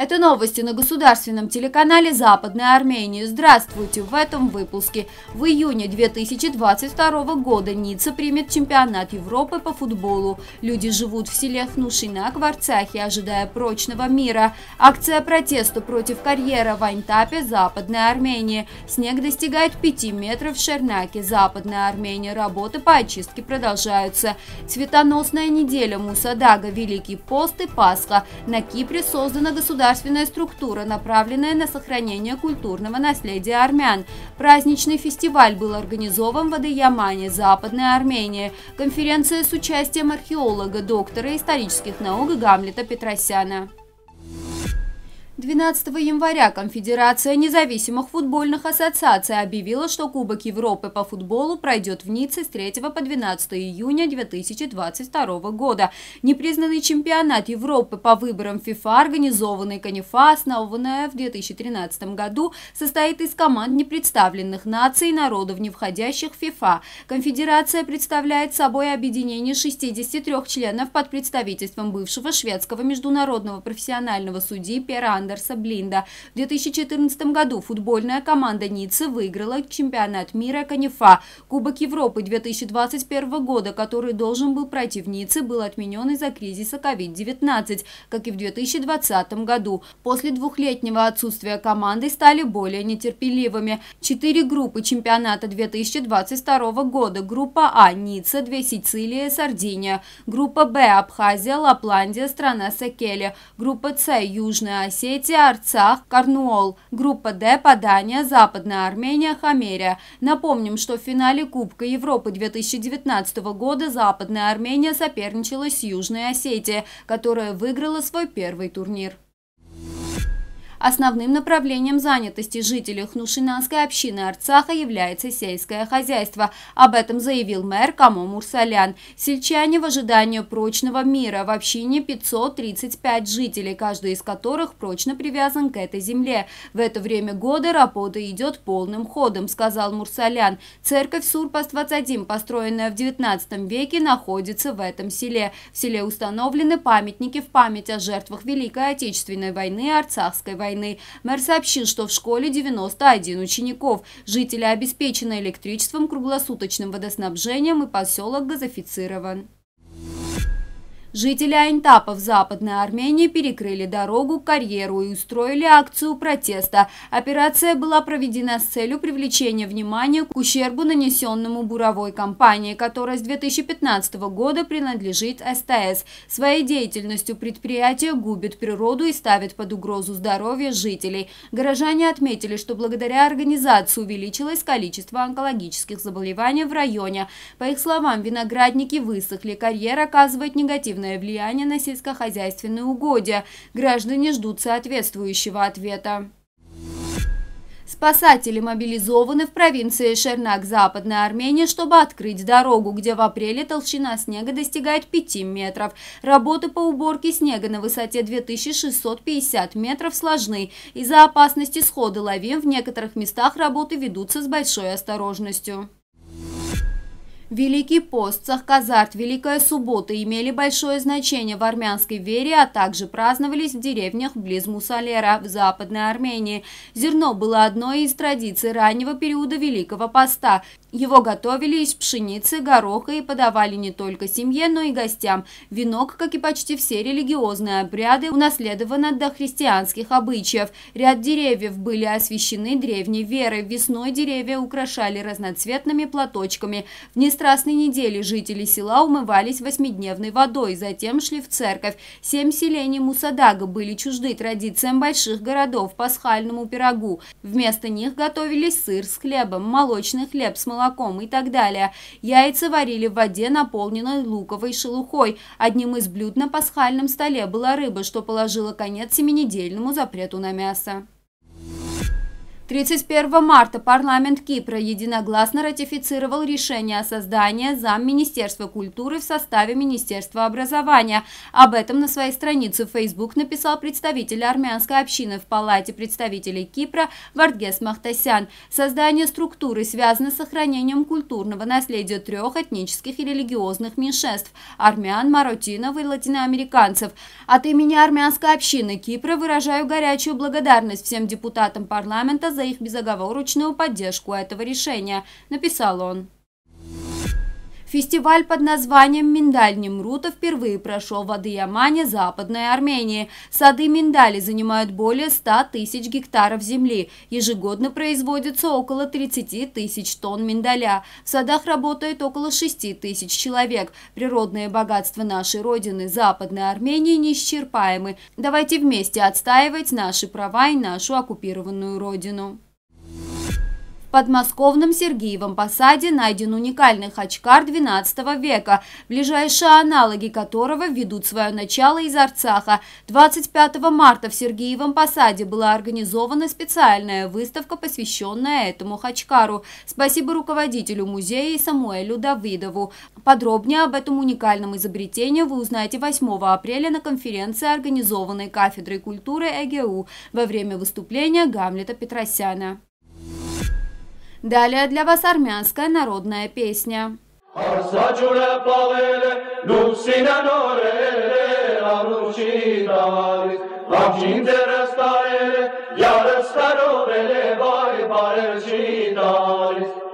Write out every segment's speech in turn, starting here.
Это новости на государственном телеканале Западная Армения. Здравствуйте! В этом выпуске. В июне 2022 года Ницца примет чемпионат Европы по футболу. Люди живут в селе Хнушина, Кварцахе, ожидая прочного мира. Акция протеста против карьера в Айнтапе, Западная Армения. Снег достигает 5 метров в Шернаке, Западная Армения. Работы по очистке продолжаются. Цветоносная неделя Мусадага, Великий пост и Пасха. На Кипре создана государственная государственная структура, направленная на сохранение культурного наследия армян. Праздничный фестиваль был организован в Адыямане, Западная Армения. Конференция с участием археолога, доктора исторических наук Гамлета Петросяна. 12 января Конфедерация независимых футбольных ассоциаций объявила, что Кубок Европы по футболу пройдет в Ницце с 3 по 12 июня 2022 года. Непризнанный чемпионат Европы по выборам ФИФА, организованный КАНИФА, основанная в 2013 году, состоит из команд непредставленных наций и народов, не входящих в ФИФА. Конфедерация представляет собой объединение 63 членов под представительством бывшего шведского международного профессионального судьи Перан Андерса Блинда. В 2014 году футбольная команда Ниццы выиграла чемпионат мира Канифа. Кубок Европы 2021 года, который должен был пройти в Ницце, был отменен из-за кризиса COVID-19, как и в 2020 году. После двухлетнего отсутствия команды стали более нетерпеливыми. Четыре группы чемпионата 2022 года. Группа А – Ницца, Две Сицилия, Сардиния. Группа Б – Абхазия, Лапландия, страна Сакели. Группа С – Южная Осетия, Осетия, Арцах, Корнуол. Группа «Д» – Падания, Западная Армения, Хамерия. Напомним, что в финале Кубка Европы 2019 года Западная Армения соперничала с Южной Осетией, которая выиграла свой первый турнир. Основным направлением занятости жителей Хнушинанской общины Арцаха является сельское хозяйство. Об этом заявил мэр Камо Мурсалян. Сельчане в ожидании прочного мира. В общине 535 жителей, каждый из которых прочно привязан к этой земле. В это время года работа идет полным ходом, сказал Мурсалян. Церковь Сурпаст 21 построенная в 19 веке, находится в этом селе. В селе установлены памятники в память о жертвах Великой Отечественной войны и Арцахской войны войны. Мэр сообщил, что в школе 91 учеников. Жители обеспечены электричеством, круглосуточным водоснабжением и поселок газифицирован. Жители Айнтапа в Западной Армении перекрыли дорогу, карьеру и устроили акцию протеста. Операция была проведена с целью привлечения внимания к ущербу, нанесенному буровой компании, которая с 2015 года принадлежит СТС. Своей деятельностью предприятие губит природу и ставит под угрозу здоровье жителей. Горожане отметили, что благодаря организации увеличилось количество онкологических заболеваний в районе. По их словам, виноградники высохли, карьера оказывает негативное негативное влияние на сельскохозяйственные угодья. Граждане ждут соответствующего ответа. Спасатели мобилизованы в провинции Шернак, Западная Армения, чтобы открыть дорогу, где в апреле толщина снега достигает 5 метров. Работы по уборке снега на высоте 2650 метров сложны. Из-за опасности схода лавин в некоторых местах работы ведутся с большой осторожностью. Великий пост, Сахказарт, Великая суббота имели большое значение в армянской вере, а также праздновались в деревнях близ Мусалера в Западной Армении. Зерно было одной из традиций раннего периода Великого поста. Его готовили из пшеницы, гороха и подавали не только семье, но и гостям. Венок, как и почти все религиозные обряды, унаследован от дохристианских обычаев. Ряд деревьев были освящены древней верой. Весной деревья украшали разноцветными платочками. В Страстной недели жители села умывались восьмидневной водой, затем шли в церковь. Семь селений Мусадага были чужды традициям больших городов, пасхальному пирогу. Вместо них готовили сыр с хлебом, молочный хлеб с молоком и так далее. Яйца варили в воде, наполненной луковой шелухой. Одним из блюд на пасхальном столе была рыба, что положило конец семинедельному запрету на мясо. 31 марта парламент Кипра единогласно ратифицировал решение о создании замминистерства культуры в составе Министерства образования. Об этом на своей странице в Facebook написал представитель армянской общины в Палате представителей Кипра Вардгес Махтасян. Создание структуры связано с сохранением культурного наследия трех этнических и религиозных меньшинств – армян, маротинов и латиноамериканцев. От имени армянской общины Кипра выражаю горячую благодарность всем депутатам парламента за их безоговорочную поддержку этого решения, написал он. Фестиваль под названием «Миндаль Немрута» впервые прошел в Адыямане, Западной Армении. Сады миндали занимают более 100 тысяч гектаров земли. Ежегодно производится около 30 тысяч тонн миндаля. В садах работает около 6 тысяч человек. Природные богатства нашей Родины, Западной Армении, неисчерпаемы. Давайте вместе отстаивать наши права и нашу оккупированную Родину. В подмосковном Сергиевом Посаде найден уникальный хачкар XII века, ближайшие аналоги которого ведут свое начало из Арцаха. 25 марта в Сергиевом Посаде была организована специальная выставка, посвященная этому хачкару. Спасибо руководителю музея Самуэлю Давыдову. Подробнее об этом уникальном изобретении вы узнаете 8 апреля на конференции, организованной кафедрой культуры ЭГУ во время выступления Гамлета Петросяна. Далее для вас армянская народная песня.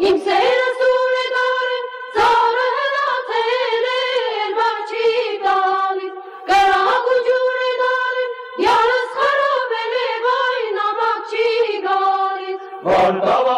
Им Moldova.